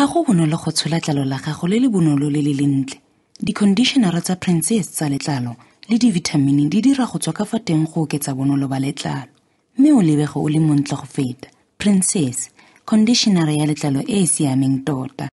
ga go bonolo go tshola tlalo la gago le le bonolo le le lentle diconditionera tsa princess tsa letlalo le divitamini di dira go tswa ka fa teng go oketsa bonolo ba letlalo mme o lebege o le montle go feta princess conditionera ya letlalo e e siameng tota